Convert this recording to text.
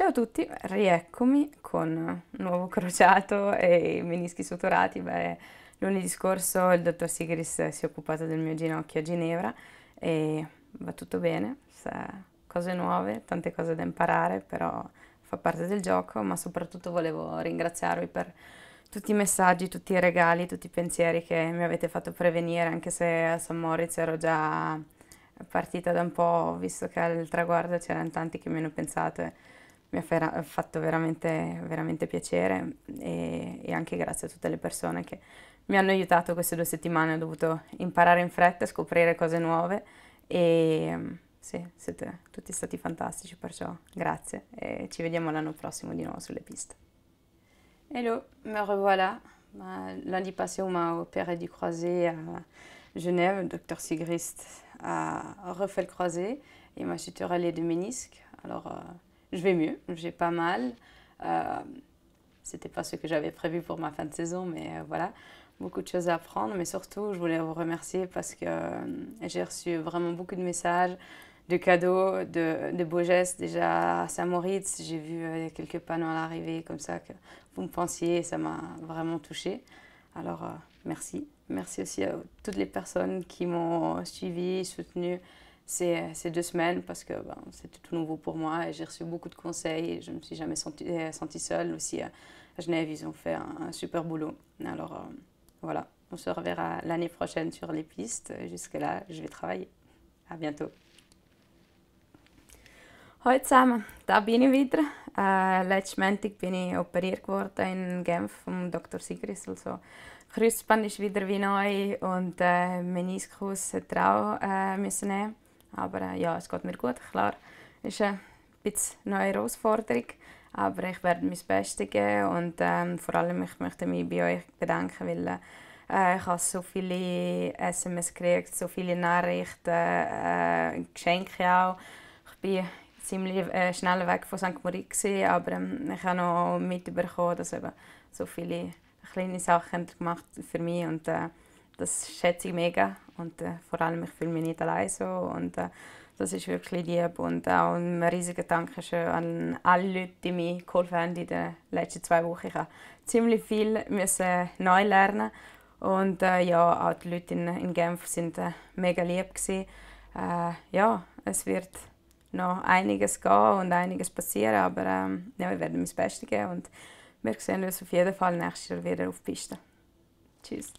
Ciao a tutti, rieccomi con nuovo crociato e i menischi suturati. Beh, lunedì scorso il dottor Sigris si è occupato del mio ginocchio a Ginevra e va tutto bene, cose nuove, tante cose da imparare, però fa parte del gioco, ma soprattutto volevo ringraziarvi per tutti i messaggi, tutti i regali, tutti i pensieri che mi avete fatto prevenire, anche se a San Moritz ero già partita da un po', visto che al traguardo c'erano tanti che mi hanno pensato E mi ha fer- fatto veramente, veramente piacere e, e, anche grazie a tutte le persone che mi hanno aiutato queste due settimane, ho dovuto imparare in fretta, scoprire cose nuove e sì, siete tutti stati fantastici, perciò grazie e ci vediamo l'anno prossimo di nuovo sulle piste. Hello, me revoilà. Lundi passé, on m'a opéré du croisé à Genève. Le docteur Sigrist a refait le croisé et m'a suturé les deux ménisques. Alors, euh, je vais mieux, j'ai pas mal. Euh, C'était pas ce que j'avais prévu pour ma fin de saison, mais euh, voilà, beaucoup de choses à apprendre. Mais surtout, je voulais vous remercier parce que euh, j'ai reçu vraiment beaucoup de messages, de cadeaux, de, beaux gestes. Déjà à Saint-Moritz, j'ai vu euh, quelques panneaux à l'arrivée comme ça que vous me pensiez, ça m'a vraiment touchée. Alors merci. Merci aussi à toutes les personnes qui m'ont suivi, soutenu. Euh, ces, deux semaines parce que ben, c'était tout nouveau pour moi et j'ai reçu beaucoup de conseils et je ne me suis jamais euh, sentie senti seule. Aussi, euh, à Genève, ils ont fait un, super boulot. Alors voilà, on se reverra l'année prochaine sur les pistes. Jusque-là, je vais travailler. À bientôt. Hallo zusammen, da bin ich wieder. Äh, uh, letzten Montag bin ich operiert worden in Genf vom Dr. Sigris. Also Kreuzband ist wieder wie neu und äh, Meniskus hat eh, er auch äh, müssen nehmen. Aber äh, ja, es geht mir gut, klar. es Ist eine neue Herausforderung, aber ich werde mein Bestes geben und ähm, vor allem ich möchte mich bei euch bedanken, weil äh, ich habe so viele SMS gekriegt, so viele Nachrichten, äh, Geschenke auch. Ich bin ziemlich äh, schnell weg von St. Moritz, aber ähm, ich habe noch mitbekommen, dass eben so viele kleine Sachen gemacht für mich und äh, das schätze ich mega. Und äh, vor allem, ich fühle mich nicht allein so. Und äh, das ist wirklich lieb. Und auch ein riesiger Dankeschön an alle Leute, die mir geholfen haben in den letzten zwei Wochen. Ich habe ziemlich viel müssen äh, neu lernen. Und äh, ja, auch die Leute in, in Genf sind äh, mega lieb. Gewesen. Äh, ja, es wird noch einiges gehen und einiges passieren, aber ähm, ja, ich werde mein Bestes geben und wir sehen uns auf jeden Fall nächstes Jahr wieder auf Piste. Tschüss.